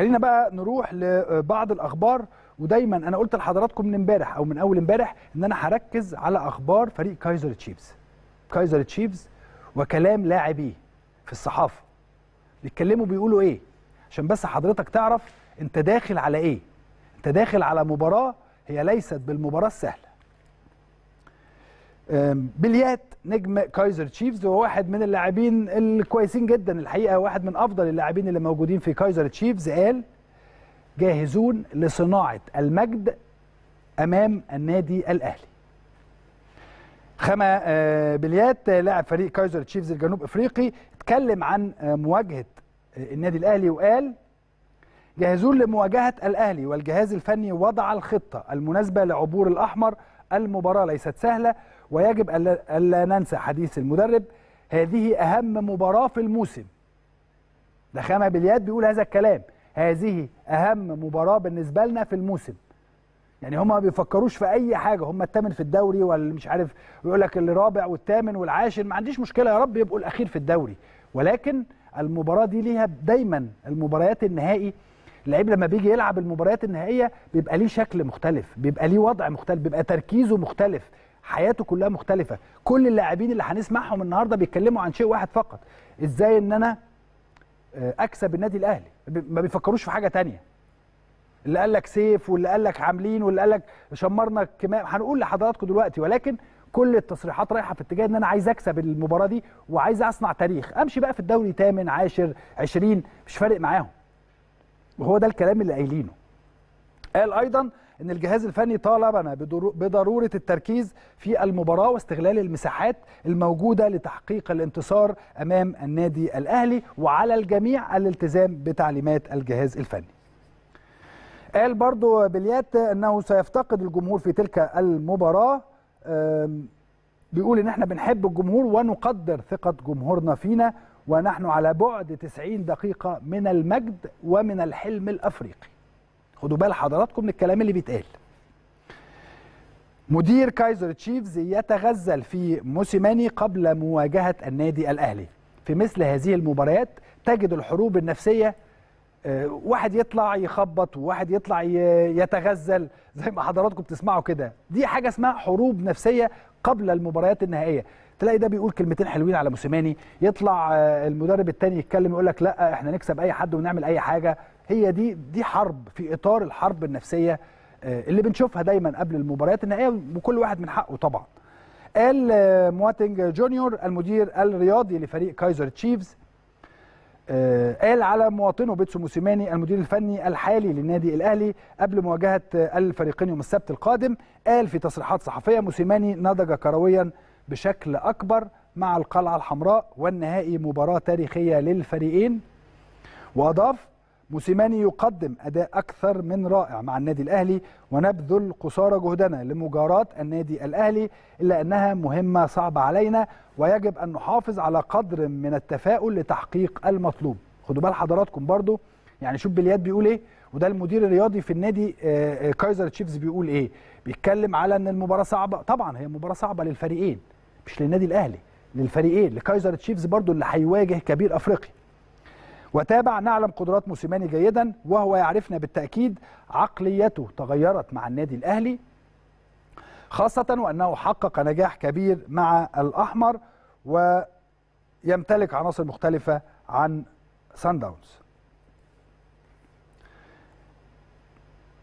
خلينا بقى نروح لبعض الاخبار ودايما انا قلت لحضراتكم من امبارح او من اول امبارح ان انا هركز على اخبار فريق كايزر تشيفز كايزر تشيفز وكلام لاعبيه في الصحافه بيتكلموا بيقولوا ايه عشان بس حضرتك تعرف انت داخل على ايه انت داخل على مباراه هي ليست بالمباراه السهله بليات نجم كايزر تشيفز وواحد واحد من اللاعبين الكويسين جدا الحقيقه واحد من افضل اللاعبين اللي موجودين في كايزر تشيفز قال جاهزون لصناعه المجد امام النادي الاهلي خما آه، بليات لاعب فريق كايزر تشيفز الجنوب افريقي اتكلم عن آه، مواجهه آه، النادي الاهلي وقال جاهزون لمواجهه الاهلي والجهاز الفني وضع الخطه المناسبه لعبور الاحمر المباراه ليست سهله ويجب ألا ننسى حديث المدرب هذه أهم مباراة في الموسم دخامة باليد بيقول هذا الكلام هذه أهم مباراة بالنسبة لنا في الموسم يعني هم ما بيفكروش في اي حاجه هم الثامن في الدوري ولا مش عارف يقول لك الرابع والثامن والعاشر ما عنديش مشكله يا رب يبقوا الاخير في الدوري ولكن المباراه دي ليها دايما المباريات النهائي اللعيب لما بيجي يلعب المباريات النهائيه بيبقى ليه شكل مختلف بيبقى ليه وضع مختلف بيبقى تركيزه مختلف حياته كلها مختلفه كل اللاعبين اللي هنسمعهم النهارده بيتكلموا عن شيء واحد فقط ازاي ان انا آه، اكسب النادي الاهلي ما بيفكروش في حاجه تانية اللي قال لك سيف واللي قال لك عاملين واللي قال لك شمرنا الكمام هنقول لحضراتكم دلوقتي ولكن كل التصريحات رايحه في اتجاه ان انا عايز اكسب المباراه دي وعايز اصنع تاريخ امشي بقى في الدوري 8 10 20 مش فارق معاهم وهو ده الكلام اللي قايلينه قال ايضا ان الجهاز الفني طالبنا بضروره التركيز في المباراه واستغلال المساحات الموجوده لتحقيق الانتصار امام النادي الاهلي وعلى الجميع الالتزام بتعليمات الجهاز الفني قال برضو بليات انه سيفتقد الجمهور في تلك المباراه بيقول ان احنا بنحب الجمهور ونقدر ثقه جمهورنا فينا ونحن على بعد 90 دقيقه من المجد ومن الحلم الافريقي خدوا بال حضراتكم من الكلام اللي بيتقال مدير كايزر تشيفز يتغزل في موسيماني قبل مواجهة النادي الأهلي في مثل هذه المباريات تجد الحروب النفسية آه، واحد يطلع يخبط وواحد يطلع يتغزل زي ما حضراتكم بتسمعوا كده دي حاجة اسمها حروب نفسية قبل المباريات النهائية تلاقي ده بيقول كلمتين حلوين على موسيماني يطلع آه، المدرب الثاني يتكلم يقول لك لا احنا نكسب اي حد ونعمل اي حاجه هي دي دي حرب في اطار الحرب النفسيه آه، اللي بنشوفها دايما قبل المباريات النهائيه وكل واحد من حقه طبعا قال آه، مواتنج جونيور المدير الرياضي لفريق كايزر تشيفز قال على مواطنه بيتسو موسيماني المدير الفني الحالي للنادي الاهلي قبل مواجهه الفريقين يوم السبت القادم قال في تصريحات صحفيه موسيماني نضج كرويا بشكل أكبر مع القلعة الحمراء والنهائي مباراة تاريخية للفريقين وأضاف موسيماني يقدم أداء أكثر من رائع مع النادي الأهلي ونبذل قصارى جهدنا لمجاراة النادي الأهلي إلا أنها مهمة صعبة علينا ويجب أن نحافظ على قدر من التفاؤل لتحقيق المطلوب خدوا بال حضراتكم برضو يعني شوف باليد بيقول إيه وده المدير الرياضي في النادي آه، آه، كايزر تشيفز بيقول إيه بيتكلم على أن المباراة صعبة طبعا هي مباراة صعبة للفريقين مش للنادي الاهلي للفريقين لكايزر تشيفز برضو اللي هيواجه كبير افريقي وتابع نعلم قدرات موسيماني جيدا وهو يعرفنا بالتاكيد عقليته تغيرت مع النادي الاهلي خاصه وانه حقق نجاح كبير مع الاحمر ويمتلك عناصر مختلفه عن سان داونز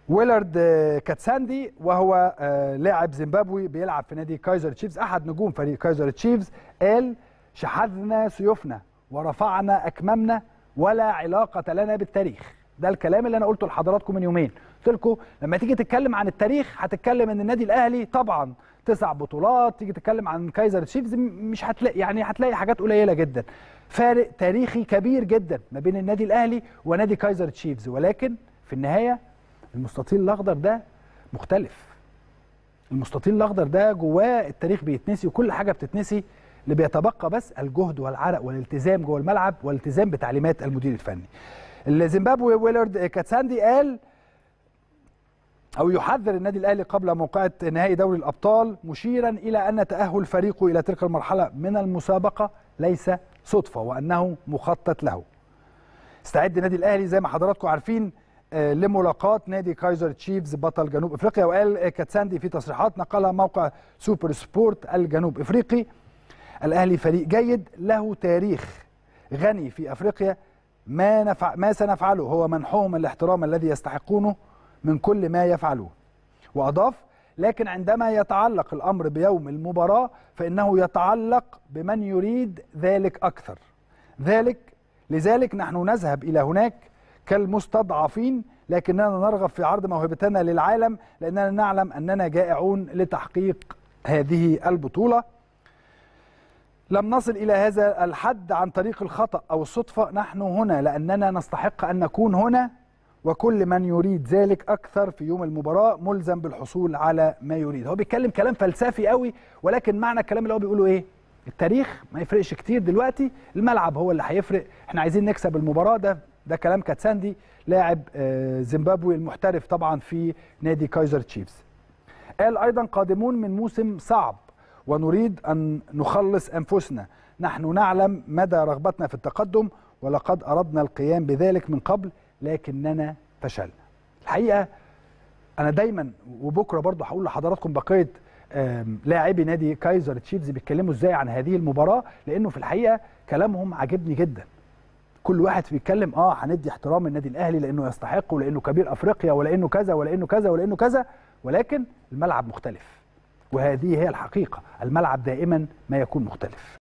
ويلارد آه، كاتساندي وهو آه، لاعب زيمبابوي بيلعب في نادي كايزر تشيفز احد نجوم فريق كايزر تشيفز قال شحذنا سيوفنا ورفعنا اكمامنا ولا علاقه لنا بالتاريخ ده الكلام اللي انا قلته لحضراتكم من يومين قلت لكم لما تيجي تتكلم عن التاريخ هتتكلم ان النادي الاهلي طبعا تسع بطولات تيجي تتكلم عن كايزر تشيفز مش هتلاقي يعني هتلاقي حاجات قليله جدا فارق تاريخي كبير جدا ما بين النادي الاهلي ونادي كايزر تشيفز ولكن في النهايه المستطيل الاخضر ده مختلف المستطيل الاخضر ده جواه التاريخ بيتنسي وكل حاجه بتتنسي اللي بيتبقى بس الجهد والعرق والالتزام جوه الملعب والالتزام بتعليمات المدير الفني الزيمبابوي ويلرد كاتساندي قال أو يحذر النادي الأهلي قبل موقعة نهائي دوري الأبطال مشيرا إلى أن تأهل فريقه إلى تلك المرحلة من المسابقة ليس صدفة وأنه مخطط له استعد النادي الأهلي زي ما حضراتكم عارفين آه، لملاقات نادي كايزر تشيفز بطل جنوب افريقيا وقال كاتساندي في تصريحات نقلها موقع سوبر سبورت الجنوب افريقي الاهلي فريق جيد له تاريخ غني في افريقيا ما نفع ما سنفعله هو منحهم الاحترام الذي يستحقونه من كل ما يفعلوه واضاف لكن عندما يتعلق الامر بيوم المباراه فانه يتعلق بمن يريد ذلك اكثر ذلك لذلك نحن نذهب الى هناك كالمستضعفين لكننا نرغب في عرض موهبتنا للعالم لأننا نعلم أننا جائعون لتحقيق هذه البطولة لم نصل إلى هذا الحد عن طريق الخطأ أو الصدفة نحن هنا لأننا نستحق أن نكون هنا وكل من يريد ذلك أكثر في يوم المباراة ملزم بالحصول على ما يريد هو بيتكلم كلام فلسفي قوي ولكن معنى الكلام اللي هو بيقوله إيه التاريخ ما يفرقش كتير دلوقتي الملعب هو اللي هيفرق احنا عايزين نكسب المباراة ده ده كلام كاتساندي لاعب آه، زيمبابوي المحترف طبعا في نادي كايزر تشيفز قال ايضا قادمون من موسم صعب ونريد ان نخلص انفسنا نحن نعلم مدى رغبتنا في التقدم ولقد اردنا القيام بذلك من قبل لكننا فشلنا الحقيقه انا دايما وبكره برضه هقول لحضراتكم بقيه لاعبي نادي كايزر تشيفز بيتكلموا ازاي عن هذه المباراه لانه في الحقيقه كلامهم عجبني جدا كل واحد بيتكلم اه هندي احترام النادي الاهلي لانه يستحق ولانه كبير افريقيا ولانه كذا ولانه كذا ولانه كذا ولكن الملعب مختلف وهذه هي الحقيقه الملعب دائما ما يكون مختلف